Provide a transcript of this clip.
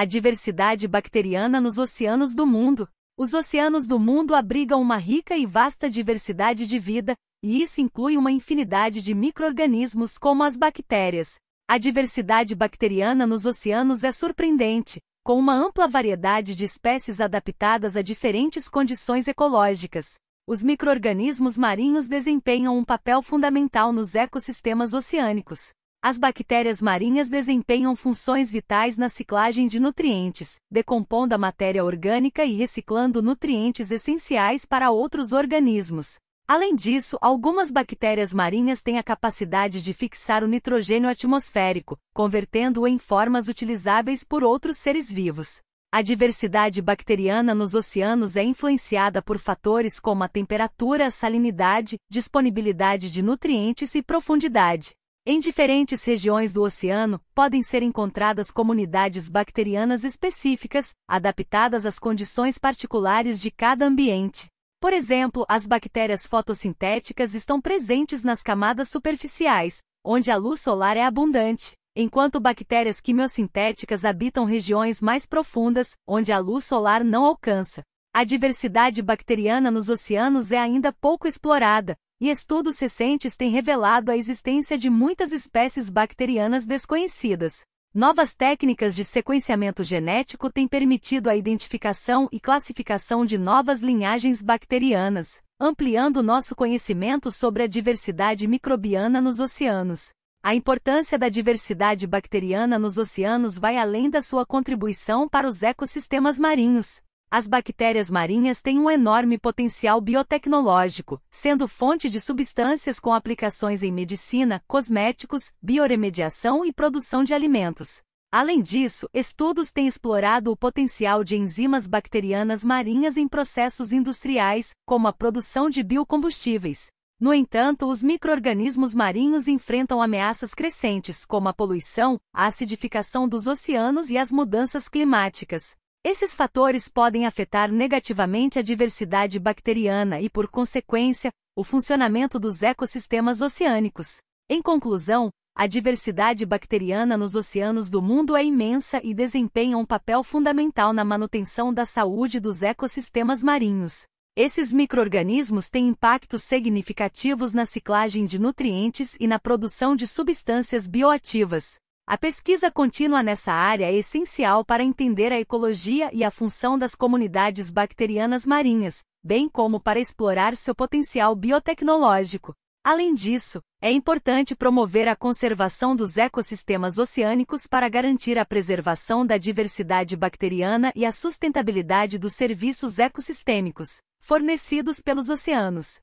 a diversidade bacteriana nos oceanos do mundo. Os oceanos do mundo abrigam uma rica e vasta diversidade de vida, e isso inclui uma infinidade de microorganismos como as bactérias. A diversidade bacteriana nos oceanos é surpreendente, com uma ampla variedade de espécies adaptadas a diferentes condições ecológicas. Os microorganismos marinhos desempenham um papel fundamental nos ecossistemas oceânicos. As bactérias marinhas desempenham funções vitais na ciclagem de nutrientes, decompondo a matéria orgânica e reciclando nutrientes essenciais para outros organismos. Além disso, algumas bactérias marinhas têm a capacidade de fixar o nitrogênio atmosférico, convertendo-o em formas utilizáveis por outros seres vivos. A diversidade bacteriana nos oceanos é influenciada por fatores como a temperatura, a salinidade, disponibilidade de nutrientes e profundidade. Em diferentes regiões do oceano, podem ser encontradas comunidades bacterianas específicas, adaptadas às condições particulares de cada ambiente. Por exemplo, as bactérias fotossintéticas estão presentes nas camadas superficiais, onde a luz solar é abundante, enquanto bactérias quimiossintéticas habitam regiões mais profundas, onde a luz solar não alcança. A diversidade bacteriana nos oceanos é ainda pouco explorada, e estudos recentes têm revelado a existência de muitas espécies bacterianas desconhecidas. Novas técnicas de sequenciamento genético têm permitido a identificação e classificação de novas linhagens bacterianas, ampliando nosso conhecimento sobre a diversidade microbiana nos oceanos. A importância da diversidade bacteriana nos oceanos vai além da sua contribuição para os ecossistemas marinhos. As bactérias marinhas têm um enorme potencial biotecnológico, sendo fonte de substâncias com aplicações em medicina, cosméticos, bioremediação e produção de alimentos. Além disso, estudos têm explorado o potencial de enzimas bacterianas marinhas em processos industriais, como a produção de biocombustíveis. No entanto, os microorganismos marinhos enfrentam ameaças crescentes, como a poluição, a acidificação dos oceanos e as mudanças climáticas. Esses fatores podem afetar negativamente a diversidade bacteriana e, por consequência, o funcionamento dos ecossistemas oceânicos. Em conclusão, a diversidade bacteriana nos oceanos do mundo é imensa e desempenha um papel fundamental na manutenção da saúde dos ecossistemas marinhos. Esses microorganismos têm impactos significativos na ciclagem de nutrientes e na produção de substâncias bioativas. A pesquisa contínua nessa área é essencial para entender a ecologia e a função das comunidades bacterianas marinhas, bem como para explorar seu potencial biotecnológico. Além disso, é importante promover a conservação dos ecossistemas oceânicos para garantir a preservação da diversidade bacteriana e a sustentabilidade dos serviços ecossistêmicos fornecidos pelos oceanos.